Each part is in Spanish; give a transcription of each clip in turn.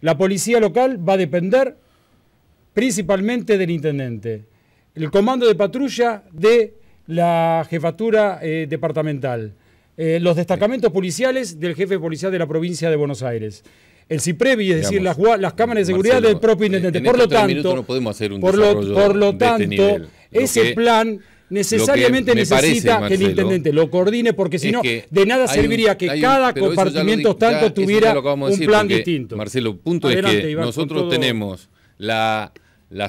La policía local va a depender principalmente del intendente. El comando de patrulla de la jefatura eh, departamental. Eh, los destacamentos policiales del jefe policial de la provincia de Buenos Aires. El CIPREVI, es decir, las, las, cámaras de seguridad del propio intendente. por lo este tanto, por tanto, ese plan necesariamente necesita que el intendente lo coordine, porque si no, de nada serviría que cada compartimiento tanto tuviera un plan distinto. Marcelo, punto es que nosotros tenemos la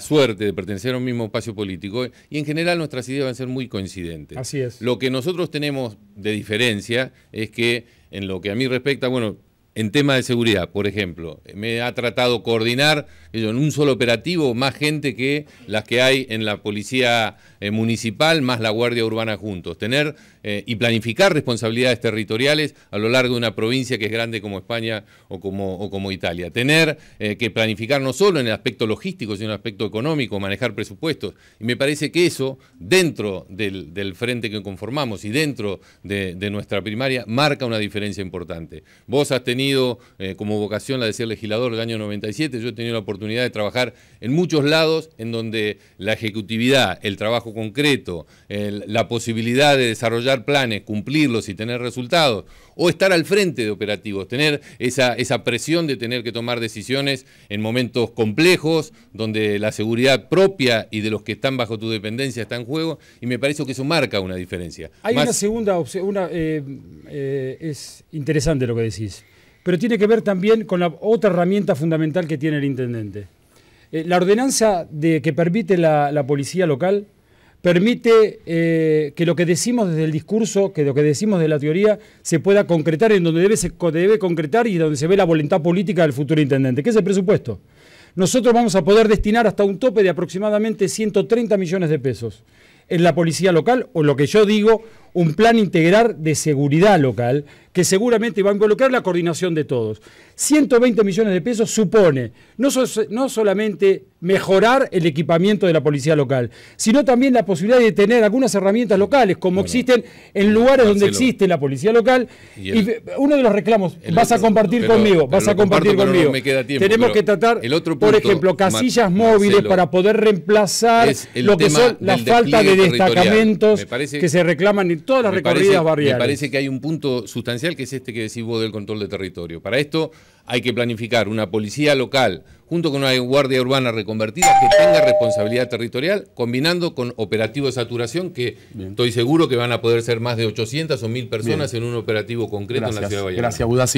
suerte de pertenecer a un mismo espacio político y en general nuestras ideas van a ser muy coincidentes. Así es. Lo que nosotros tenemos de diferencia es que en lo que a mí respecta, bueno, en tema de seguridad, por ejemplo, me ha tratado coordinar en un solo operativo más gente que las que hay en la policía eh, municipal más la guardia urbana juntos. Tener eh, y planificar responsabilidades territoriales a lo largo de una provincia que es grande como España o como, o como Italia. Tener eh, que planificar no solo en el aspecto logístico, sino en el aspecto económico, manejar presupuestos. Y me parece que eso, dentro del, frente que conformamos y dentro de, de nuestra primaria, marca una diferencia importante. Vos has tenido eh, como vocación la de ser legislador el año 97, yo he tenido la oportunidad de trabajar en muchos lados en donde la ejecutividad, el trabajo concreto, la posibilidad de desarrollar planes, cumplirlos y tener resultados, o estar al frente de operativos, tener esa, esa presión de tener que tomar decisiones en momentos complejos, donde la seguridad propia y de los que están bajo tu dependencia está en juego, y me parece que eso marca una diferencia. Hay una segunda opción, eh, eh, es interesante lo que decís pero tiene que ver también con la otra herramienta fundamental que tiene el intendente. Eh, la ordenanza de, que permite la, policía local permite eh, que lo que decimos desde el discurso, que lo que decimos de la teoría, se pueda concretar en donde debe, debe concretar y donde se ve la voluntad política del futuro intendente, que es el presupuesto. Nosotros vamos a poder destinar hasta un tope de aproximadamente 130 millones de pesos en la policía local, o lo que yo digo, un plan integral de seguridad local que seguramente va a involucrar la coordinación de todos. 120 millones de pesos supone no, no solamente mejorar el equipamiento de la policía local, sino también la posibilidad de tener algunas herramientas locales, como existen en lugares donde existe la policía local. Y, uno de los reclamos, vas a compartir conmigo, vas a compartir conmigo. Tenemos que tratar, por ejemplo, casillas móviles para poder reemplazar lo que son la falta de destacamentos que se reclaman todas las me recorridas parece, barriales. Me parece que hay un punto sustancial que es este que decís vos del control de territorio. Para esto hay que planificar una policía local junto con una guardia urbana reconvertida que tenga responsabilidad territorial, combinando con operativos de saturación que estoy seguro que van a poder ser más de 800 o 1000 personas en un operativo concreto en la ciudad de Valladolid. Gracias,